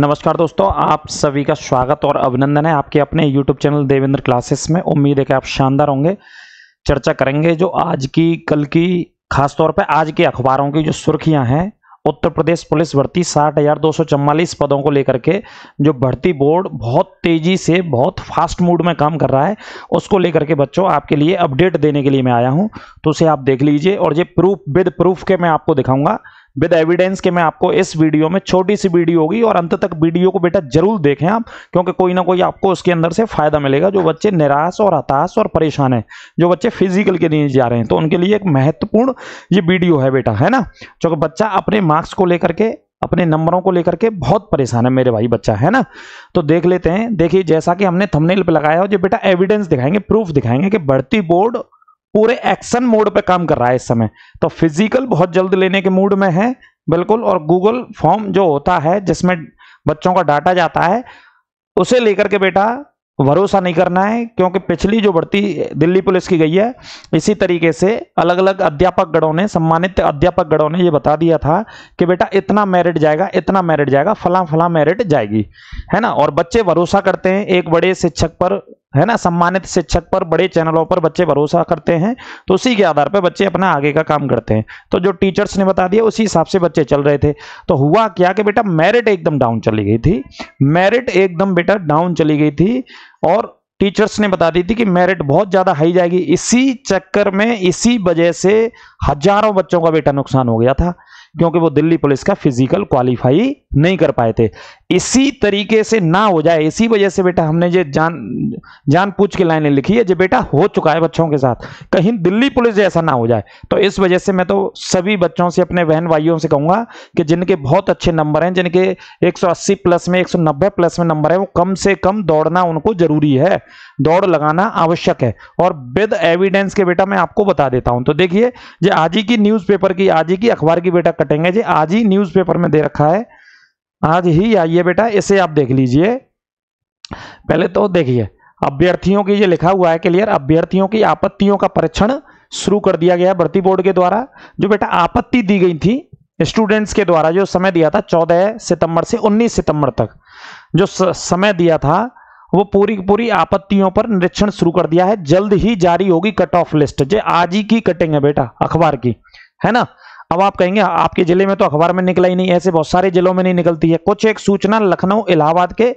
नमस्कार दोस्तों आप सभी का स्वागत और अभिनंदन है आपके अपने YouTube चैनल देवेंद्र क्लासेस में उम्मीद है कि आप शानदार होंगे चर्चा करेंगे जो आज की कल की खास तौर पर आज के अखबारों की जो सुर्खियां हैं उत्तर प्रदेश पुलिस भर्ती साठ हजार दो सौ पदों को लेकर के जो भर्ती बोर्ड बहुत तेजी से बहुत फास्ट मूड में काम कर रहा है उसको लेकर के बच्चों आपके लिए अपडेट देने के लिए मैं आया हूं तो उसे आप देख लीजिए और ये प्रूफ विद प्रूफ के मैं आपको दिखाऊंगा विद एविडेंस के मैं आपको इस वीडियो में छोटी सी वीडियो होगी और अंत तक वीडियो को बेटा जरूर देखें आप क्योंकि कोई ना कोई आपको उसके अंदर से फायदा मिलेगा जो बच्चे निराश और हताश और परेशान है जो बच्चे फिजिकल के लिए जा रहे हैं तो उनके लिए एक महत्वपूर्ण ये वीडियो है बेटा है ना क्योंकि बच्चा अपने मार्क्स को लेकर के अपने नंबरों को लेकर के बहुत परेशान है मेरे भाई बच्चा है ना तो देख लेते हैं देखिए जैसा कि हमने थंबनेल पे लगाया हो जो बेटा एविडेंस दिखाएंगे प्रूफ दिखाएंगे कि बढ़ती बोर्ड पूरे एक्शन मोड पे काम कर रहा है इस समय तो फिजिकल बहुत जल्द लेने के मूड में है बिल्कुल और गूगल फॉर्म जो होता है जिसमें बच्चों का डाटा जाता है उसे लेकर के बेटा भरोसा नहीं करना है क्योंकि पिछली जो भर्ती दिल्ली पुलिस की गई है इसी तरीके से अलग अलग अध्यापक गणों ने सम्मानित अध्यापक गणों ने ये बता दिया था कि बेटा इतना मेरिट जाएगा इतना मेरिट जाएगा फला फला मेरिट जाएगी है ना और बच्चे भरोसा करते हैं एक बड़े शिक्षक पर है ना सम्मानित शिक्षक पर बड़े चैनलों पर बच्चे भरोसा करते हैं तो उसी के आधार पर बच्चे अपना आगे का काम करते हैं तो जो टीचर्स ने बता दिया उसी हिसाब से बच्चे चल रहे थे तो हुआ क्या कि बेटा मेरिट एकदम डाउन चली गई थी मेरिट एकदम बेटा डाउन चली गई थी और टीचर्स ने बता दी थी कि मेरिट बहुत ज़्यादा हाई जाएगी इसी चक्कर में इसी वजह से हजारों बच्चों का बेटा नुकसान हो गया था क्योंकि वो दिल्ली पुलिस का फिजिकल क्वालिफाई नहीं कर पाए थे इसी तरीके से ना हो जाए इसी वजह से बेटा हमने ये जान जान पूछ के लाइने लिखी है जो बेटा हो चुका है बच्चों के साथ कहीं दिल्ली पुलिस जैसा ना हो जाए तो इस वजह से मैं तो सभी बच्चों से अपने बहन भाइयों से कहूंगा कि जिनके बहुत अच्छे नंबर हैं जिनके 180 प्लस में 190 प्लस में नंबर है वो कम से कम दौड़ना उनको जरूरी है दौड़ लगाना आवश्यक है और विद एविडेंस के बेटा मैं आपको बता देता हूं तो देखिए आज ही की न्यूज की आज ही की अखबार की बेटा कटेंगे जी आज ही न्यूज़पेपर में दे रखा है आज ही आइए बेटा इसे आप देख लीजिए पहले तो देखिए अभ्यर्थियों की ये लिखा हुआ है क्लियर अभ्यर्थियों की आपत्तियों का परीक्षण शुरू कर दिया गया है भर्ती बोर्ड के द्वारा जो बेटा आपत्ति दी गई थी स्टूडेंट्स के द्वारा जो समय दिया था चौदह सितंबर से उन्नीस सितंबर तक जो समय दिया था वो पूरी पूरी आपत्तियों पर निरीक्षण शुरू कर दिया है जल्द ही जारी होगी कट ऑफ लिस्ट जो आज ही की कटिंग है बेटा अखबार की है ना अब आप कहेंगे आपके जिले में तो अखबार में निकला ही नहीं ऐसे बहुत सारे जिलों में नहीं निकलती है कुछ एक सूचना लखनऊ इलाहाबाद के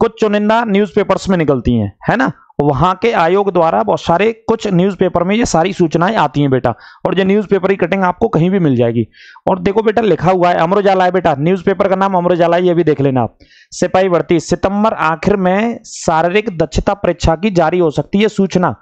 कुछ चुनिंदा न्यूज़पेपर्स में निकलती हैं है ना वहां के आयोग द्वारा बहुत सारे कुछ न्यूज़पेपर में ये सारी सूचनाएं आती हैं बेटा और ये न्यूज़पेपर की कटिंग आपको कहीं भी मिल जाएगी और देखो बेटा लिखा हुआ है अमर उजाला है बेटा न्यूज़पेपर का नाम उजाला है ये भी देख लेना आप सिपाही भर्ती सितंबर आखिर में शारीरिक दक्षता परीक्षा की जारी हो सकती है सूचना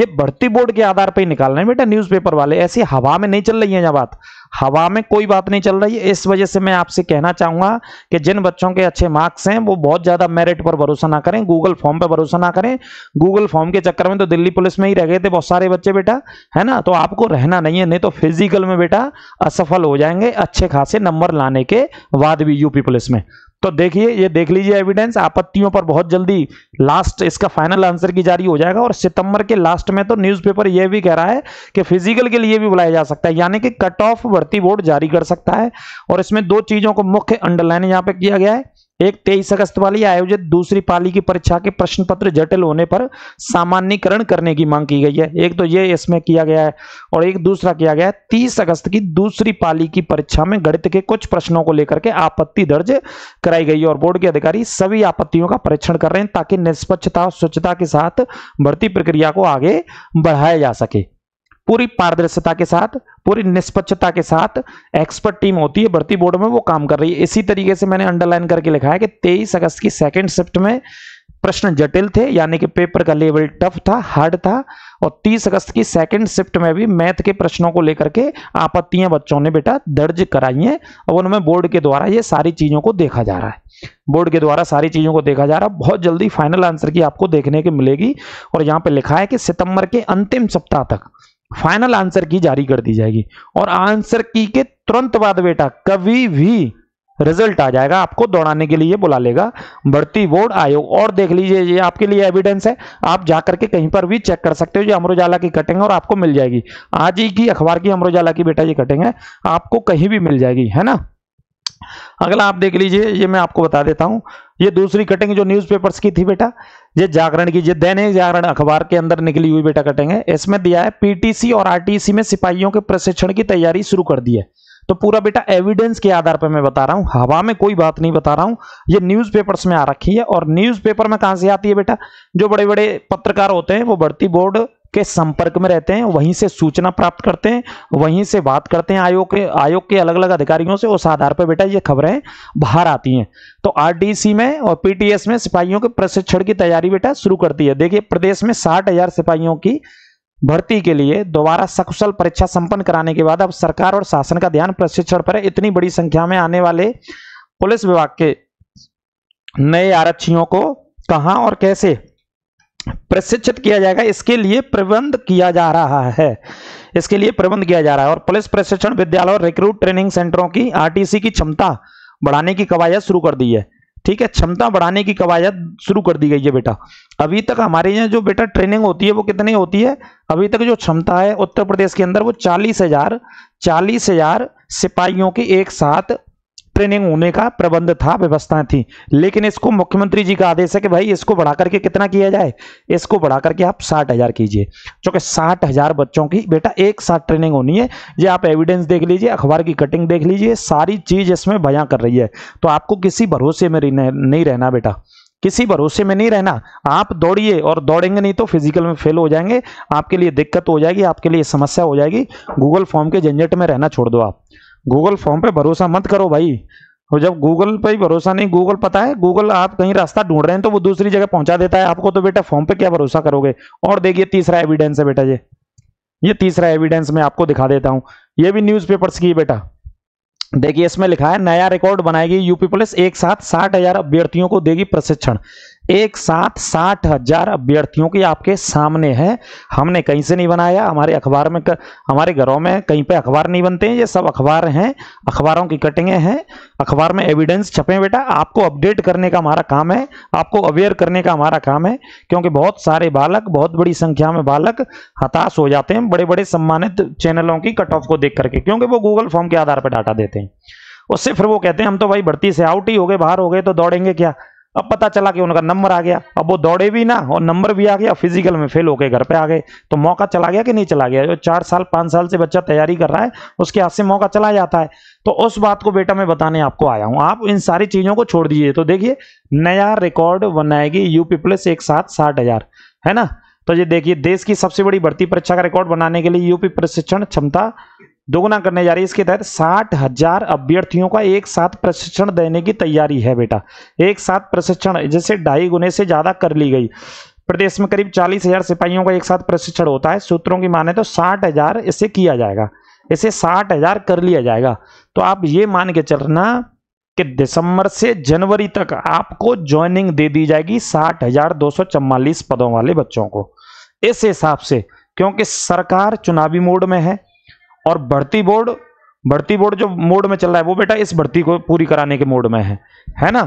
ये भर्ती बोर्ड के आधार पर ही निकालना है बेटा न्यूज़पेपर वाले ऐसी हवा में नहीं चल रही है यहाँ बात हवा में कोई बात नहीं चल रही है इस वजह से मैं आपसे कहना चाहूंगा कि जिन बच्चों के अच्छे मार्क्स हैं वो बहुत ज्यादा मेरिट पर भरोसा ना करें गूगल फॉर्म पर भरोसा ना करें गूगल फॉर्म के चक्कर में तो दिल्ली पुलिस में ही रह गए थे बहुत सारे बच्चे बेटा है ना तो आपको रहना नहीं है नहीं तो फिजिकल में बेटा असफल हो जाएंगे अच्छे खासे नंबर लाने के बाद भी यूपी पुलिस में तो देखिए ये देख लीजिए एविडेंस आपत्तियों पर बहुत जल्दी लास्ट इसका फाइनल आंसर की जारी हो जाएगा और सितंबर के लास्ट में तो न्यूज़पेपर ये भी कह रहा है कि फिजिकल के लिए भी बुलाया जा सकता है यानी कि कट ऑफ भर्ती बोर्ड जारी कर सकता है और इसमें दो चीज़ों को मुख्य अंडरलाइन यहाँ पे किया गया है एक तेईस अगस्त वाली आयोजित दूसरी पाली की परीक्षा के प्रश्न पत्र जटिल होने पर सामान्यकरण करने की मांग की गई है एक तो ये इसमें किया गया है और एक दूसरा किया गया है तीस अगस्त की दूसरी पाली की परीक्षा में गणित के कुछ प्रश्नों को लेकर के आपत्ति दर्ज कराई गई है और बोर्ड के अधिकारी सभी आपत्तियों का परीक्षण कर रहे हैं ताकि निष्पक्षता और स्वच्छता के साथ भर्ती प्रक्रिया को आगे बढ़ाया जा सके पूरी पारदर्शिता के साथ पूरी निष्पक्षता के साथ एक्सपर्ट टीम होती है भर्ती बोर्ड में वो काम कर रही है इसी तरीके से मैंने अंडरलाइन करके लिखा है कि तेईस अगस्त की सेकेंड शिफ्ट में प्रश्न जटिल थे यानी कि पेपर का लेवल टफ था हार्ड था और 30 अगस्त की सेकंड शिफ्ट में भी मैथ के प्रश्नों को लेकर के आपत्तियां बच्चों ने बेटा दर्ज कराई हैं और उनमें बोर्ड के द्वारा ये सारी चीज़ों को देखा जा रहा है बोर्ड के द्वारा सारी चीज़ों को देखा जा रहा है बहुत जल्दी फाइनल आंसर की आपको देखने की मिलेगी और यहाँ पर लिखा है कि सितंबर के अंतिम सप्ताह तक फाइनल आंसर की जारी कर दी जाएगी और आंसर की के तुरंत बाद बेटा कभी भी रिजल्ट आ जाएगा आपको दौड़ाने के लिए बुला लेगा भर्ती बोर्ड आयोग और देख लीजिए ये आपके लिए एविडेंस है आप जाकर के कहीं पर भी चेक कर सकते हो ये अमर उजाला की कटिंग है और आपको मिल जाएगी आज ही की अखबार की अमर उजाला की बेटा ये कटिंग है आपको कहीं भी मिल जाएगी है ना अगला आप देख लीजिए ये मैं आपको बता देता हूं ये दूसरी कटिंग जो न्यूज़पेपर्स की थी बेटा ये जागरण की ये दैनिक जागरण अखबार के अंदर निकली हुई बेटा कटिंग है इसमें दिया है पीटीसी और आरटीसी में सिपाहियों के प्रशिक्षण की तैयारी शुरू कर दी है तो पूरा बेटा एविडेंस के आधार पर मैं बता रहा हूं हवा में कोई बात नहीं बता रहा हूँ ये न्यूज़पेपर्स में आ रखी है और पेपर में कहां से आती है बेटा जो बड़े बड़े पत्रकार होते हैं वो बढ़ती बोर्ड के संपर्क में रहते हैं वहीं से सूचना प्राप्त करते हैं वहीं से बात करते हैं आयोग के आयोग के अलग अलग अधिकारियों से उस आधार पर बेटा ये खबरें बाहर आती हैं तो आर में और पी में सिपाहियों के प्रशिक्षण की तैयारी बेटा शुरू कर दी है देखिए प्रदेश में साठ सिपाहियों की भर्ती के लिए दोबारा सकुशल परीक्षा संपन्न कराने के बाद अब सरकार और शासन का ध्यान प्रशिक्षण पर है इतनी बड़ी संख्या में आने वाले पुलिस विभाग के नए आरक्षियों को कहां और कैसे प्रशिक्षित किया जाएगा इसके लिए प्रबंध किया जा रहा है इसके लिए प्रबंध किया जा रहा है और पुलिस प्रशिक्षण विद्यालय और रिक्रूट ट्रेनिंग सेंटरों की आरटीसी की क्षमता बढ़ाने की कवायद शुरू कर दी है ठीक है क्षमता बढ़ाने की कवायद शुरू कर दी गई है बेटा अभी तक हमारे यहाँ जो बेटा ट्रेनिंग होती है वो कितनी होती है अभी तक जो क्षमता है उत्तर प्रदेश के अंदर वो चालीस हजार चालीस हजार सिपाहियों की एक साथ ट्रेनिंग होने का प्रबंध था व्यवस्थाएं थी लेकिन इसको मुख्यमंत्री जी का आदेश है कि भाई इसको बढ़ा करके कितना किया जाए इसको बढ़ा करके आप साठ हजार कीजिए क्योंकि साठ हजार बच्चों की बेटा एक साथ ट्रेनिंग होनी है ये आप एविडेंस देख लीजिए अखबार की कटिंग देख लीजिए सारी चीज इसमें भया कर रही है तो आपको किसी भरोसे में नहीं रहना बेटा किसी भरोसे में नहीं रहना आप दौड़िए और दौड़ेंगे नहीं तो फिजिकल में फेल हो जाएंगे आपके लिए दिक्कत हो जाएगी आपके लिए समस्या हो जाएगी गूगल फॉर्म के झंझट में रहना छोड़ दो आप गूगल फॉर्म पे भरोसा मत करो भाई और तो जब गूगल पर ही भरोसा नहीं गूगल पता है गूगल आप कहीं रास्ता ढूंढ रहे हैं तो वो दूसरी जगह पहुंचा देता है आपको तो बेटा फॉर्म पे क्या भरोसा करोगे और देखिए तीसरा एविडेंस है बेटा ये ये तीसरा एविडेंस मैं आपको दिखा देता हूं ये भी पेपर की बेटा देखिए इसमें लिखा है नया रिकॉर्ड बनाएगी यूपी पुलिस एक साथ साठ हजार अभ्यर्थियों को देगी प्रशिक्षण एक साथ साठ हजार अभ्यर्थियों की आपके सामने है हमने कहीं से नहीं बनाया हमारे अखबार में कर, हमारे घरों में कहीं पे अखबार नहीं बनते हैं ये सब अखबार हैं अखबारों की कटिंगे हैं अखबार में एविडेंस छपे बेटा आपको अपडेट करने का हमारा काम है आपको अवेयर करने का हमारा काम है क्योंकि बहुत सारे बालक बहुत बड़ी संख्या में बालक हताश हो जाते हैं बड़े बड़े सम्मानित चैनलों की कट ऑफ को देख करके क्योंकि वो गूगल फॉर्म के आधार पर डाटा देते हैं उससे फिर वो कहते हैं हम तो भाई भर्ती से आउट ही हो गए बाहर हो गए तो दौड़ेंगे क्या अब पता चला कि उनका नंबर आ गया अब वो दौड़े भी ना और नंबर भी आ गया फिजिकल में फेल होके घर पे आ गए तो मौका चला गया कि नहीं चला गया जो चार साल पाँच साल से बच्चा तैयारी कर रहा है उसके हाथ से मौका चला जाता है तो उस बात को बेटा मैं बताने आपको आया हूँ आप इन सारी चीज़ों को छोड़ दीजिए तो देखिए नया रिकॉर्ड बनाएगी यूपी प्लस एक साथ साठ हजार है ना तो ये देखिए देश की सबसे बड़ी भर्ती परीक्षा का रिकॉर्ड बनाने के लिए यूपी प्रशिक्षण क्षमता दोगुना करने जा रही है इसके तहत साठ हजार अभ्यर्थियों का एक साथ प्रशिक्षण देने की तैयारी है बेटा एक साथ प्रशिक्षण जैसे ढाई गुने से ज्यादा कर ली गई प्रदेश में करीब चालीस हजार सिपाहियों का एक साथ प्रशिक्षण होता है सूत्रों की माने तो साठ हजार इसे किया जाएगा इसे साठ हजार कर लिया जाएगा तो आप ये मान के चलना कि दिसंबर से जनवरी तक आपको ज्वाइनिंग दे दी जाएगी साठ हजार दो सौ चवालीस पदों वाले बच्चों को इस हिसाब से क्योंकि सरकार चुनावी मोड में है और भर्ती बोर्ड भर्ती बोर्ड जो मोड में चल रहा है वो बेटा इस भर्ती को पूरी कराने के मोड में है है ना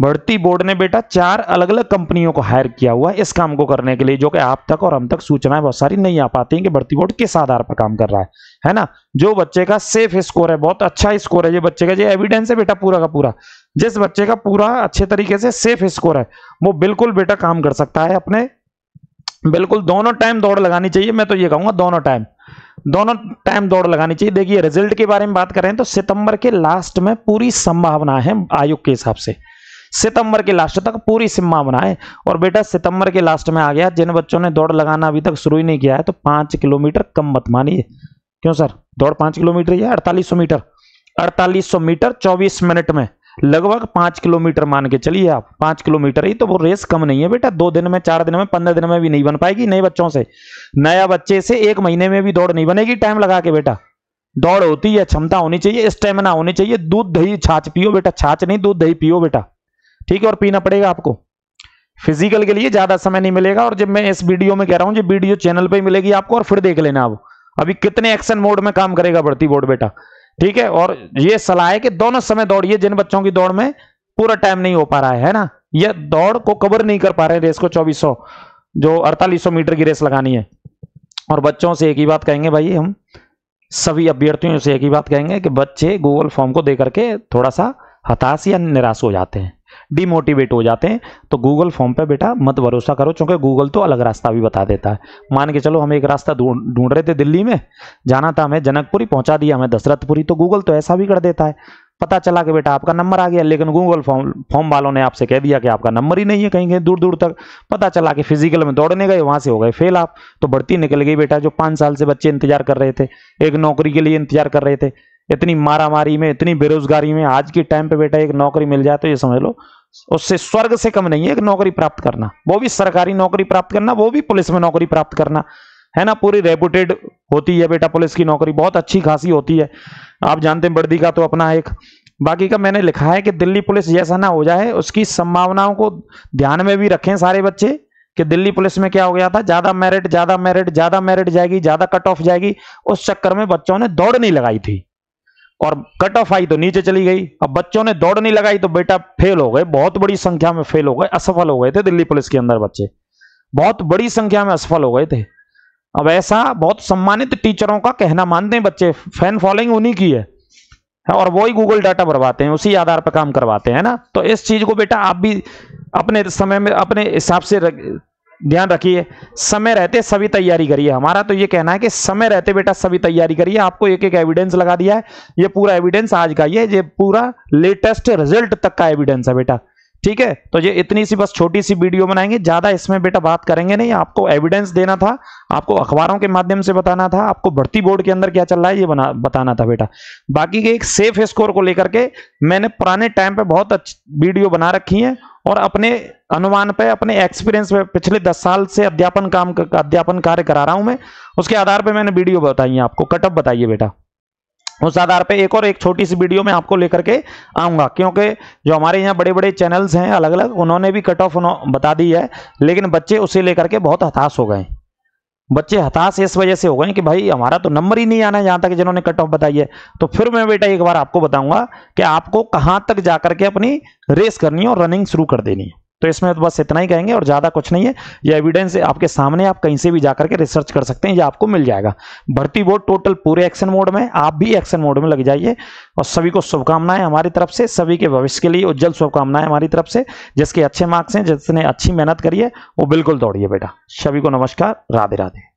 भर्ती बोर्ड ने बेटा चार अलग अलग कंपनियों को हायर किया हुआ है इस काम को करने के लिए जो कि आप तक और हम तक सूचनाएं बहुत सारी नहीं आ पाती हैं कि भर्ती बोर्ड किस आधार पर काम कर रहा है है ना जो बच्चे का सेफ स्कोर है बहुत अच्छा स्कोर है ये बच्चे का ये एविडेंस है बेटा पूरा का पूरा जिस बच्चे का पूरा अच्छे तरीके से सेफ स्कोर है वो बिल्कुल बेटा काम कर सकता है अपने बिल्कुल दोनों टाइम दौड़ लगानी चाहिए मैं तो ये कहूंगा दोनों टाइम दोनों टाइम दौड़ लगानी चाहिए देखिए रिजल्ट के बारे में बात करें तो सितंबर के लास्ट में पूरी संभावना है आयोग के हिसाब से सितंबर के लास्ट तक पूरी संभावना है और बेटा सितंबर के लास्ट में आ गया जिन बच्चों ने दौड़ लगाना अभी तक शुरू ही नहीं किया है तो पांच किलोमीटर कम मत मानिए क्यों सर दौड़ पांच किलोमीटर या अड़तालीस मीटर अड़तालीस मीटर चौबीस मिनट में लगभग पांच किलोमीटर मान के चलिए आप पांच किलोमीटर ही तो वो रेस कम नहीं है बेटा दो दिन में चार दिन में पंद्रह दिन में भी नहीं बन पाएगी नए बच्चों से नया बच्चे से एक महीने में भी दौड़ नहीं बनेगी टाइम लगा के बेटा दौड़ होती है क्षमता होनी चाहिए स्टेमिना होनी चाहिए दूध दही छाछ पियो बेटा छाछ नहीं दूध दही पियो बेटा ठीक है और पीना पड़ेगा आपको फिजिकल के लिए ज्यादा समय नहीं मिलेगा और जब मैं इस वीडियो में कह रहा हूँ जब वीडियो चैनल पर मिलेगी आपको और फिर देख लेना आप अभी कितने एक्शन मोड में काम करेगा बढ़ती बोर्ड बेटा ठीक है और ये सलाह है कि दोनों समय दौड़िए जिन बच्चों की दौड़ में पूरा टाइम नहीं हो पा रहा है है ना ये दौड़ को कवर नहीं कर पा रहे रेस को 2400 जो 4800 मीटर की रेस लगानी है और बच्चों से एक ही बात कहेंगे भाई हम सभी अभ्यर्थियों से एक ही बात कहेंगे कि बच्चे गूगल फॉर्म को दे करके थोड़ा सा हताश या निराश हो जाते हैं डिमोटिवेट हो जाते हैं तो गूगल फॉर्म पे बेटा मत भरोसा करो चूंकि गूगल तो अलग रास्ता भी बता देता है मान के चलो हम एक रास्ता ढूंढ रहे थे दिल्ली में जाना था हमें जनकपुरी पहुंचा दिया हमें दशरथपुरी तो गूगल तो ऐसा भी कर देता है पता चला कि बेटा आपका नंबर आ गया लेकिन गूगल फॉर्म फॉर्म वालों ने आपसे कह दिया कि आपका नंबर ही नहीं है कहीं कहीं दूर दूर तक पता चला कि फिजिकल में दौड़ने गए वहां से हो गए फेल आप तो बढ़ती निकल गई बेटा जो पाँच साल से बच्चे इंतजार कर रहे थे एक नौकरी के लिए इंतजार कर रहे थे इतनी मारामारी में इतनी बेरोजगारी में आज के टाइम पे बेटा एक नौकरी मिल जाए तो ये समझ लो उससे स्वर्ग से कम नहीं है एक नौकरी प्राप्त करना वो भी सरकारी नौकरी प्राप्त करना वो भी पुलिस में नौकरी प्राप्त करना है ना पूरी रेपुटेड होती है बेटा पुलिस की नौकरी बहुत अच्छी खासी होती है आप जानते हैं बर्दी का तो अपना एक बाकी का मैंने लिखा है कि दिल्ली पुलिस जैसा ना हो जाए उसकी संभावनाओं को ध्यान में भी रखें सारे बच्चे कि दिल्ली पुलिस में क्या हो गया था ज्यादा मेरिट ज्यादा मेरिट ज्यादा मेरिट जाएगी ज्यादा कट ऑफ जाएगी उस चक्कर में बच्चों ने दौड़ नहीं लगाई थी और कट ऑफ आई तो नीचे चली गई अब बच्चों ने दौड़ नहीं लगाई तो बेटा फेल हो गए बहुत बड़ी संख्या में फेल हो गए असफल हो गए थे दिल्ली पुलिस के अंदर बच्चे बहुत बड़ी संख्या में असफल हो गए थे अब ऐसा बहुत सम्मानित टीचरों का कहना मानते हैं बच्चे फैन फॉलोइंग उन्हीं की है हाँ, और वो ही गूगल डाटा भरवाते हैं उसी आधार पर काम करवाते हैं ना तो इस चीज को बेटा आप भी अपने समय में अपने हिसाब से ध्यान रखिए समय रहते सभी तैयारी करिए हमारा तो ये कहना है कि समय रहते बेटा सभी तैयारी करिए आपको एक एक एविडेंस लगा दिया है ये पूरा एविडेंस आज का ये ये पूरा लेटेस्ट रिजल्ट तक का एविडेंस है बेटा ठीक है तो ये इतनी सी बस छोटी सी वीडियो बनाएंगे ज्यादा इसमें बेटा बात करेंगे नहीं आपको एविडेंस देना था आपको अखबारों के माध्यम से बताना था आपको भर्ती बोर्ड के अंदर क्या चल रहा है ये बना बताना था बेटा बाकी के एक सेफ स्कोर को लेकर के मैंने पुराने टाइम पे बहुत अच्छी वीडियो बना रखी है और अपने अनुमान पे अपने एक्सपीरियंस पे पिछले दस साल से अध्यापन काम अध्यापन कार्य करा रहा हूं मैं उसके आधार पे मैंने वीडियो बताई है आपको कटअप बताइए बेटा उस आधार पे एक और एक छोटी सी वीडियो में आपको लेकर के आऊंगा क्योंकि जो हमारे यहाँ बड़े बड़े चैनल्स हैं अलग अलग उन्होंने भी कट ऑफ बता दी है लेकिन बच्चे उसे लेकर के बहुत हताश हो गए बच्चे हताश इस वजह से हो गए कि भाई हमारा तो नंबर ही नहीं आना है यहां तक जिन्होंने कट ऑफ बताई है तो फिर मैं बेटा एक बार आपको बताऊंगा कि आपको कहाँ तक जाकर के अपनी रेस करनी है और रनिंग शुरू कर देनी है तो इसमें तो बस इतना ही कहेंगे और ज़्यादा कुछ नहीं है ये एविडेंस आपके सामने आप कहीं से भी जाकर के रिसर्च कर सकते हैं ये आपको मिल जाएगा भर्ती बोर्ड टोटल पूरे एक्शन मोड में आप भी एक्शन मोड में लग जाइए और सभी को शुभकामनाएं हमारी तरफ से सभी के भविष्य के लिए उज्जवल शुभकामनाएं हमारी तरफ से जिसके अच्छे मार्क्स हैं जिसने अच्छी मेहनत करी है वो बिल्कुल दौड़िए बेटा सभी को नमस्कार राधे राधे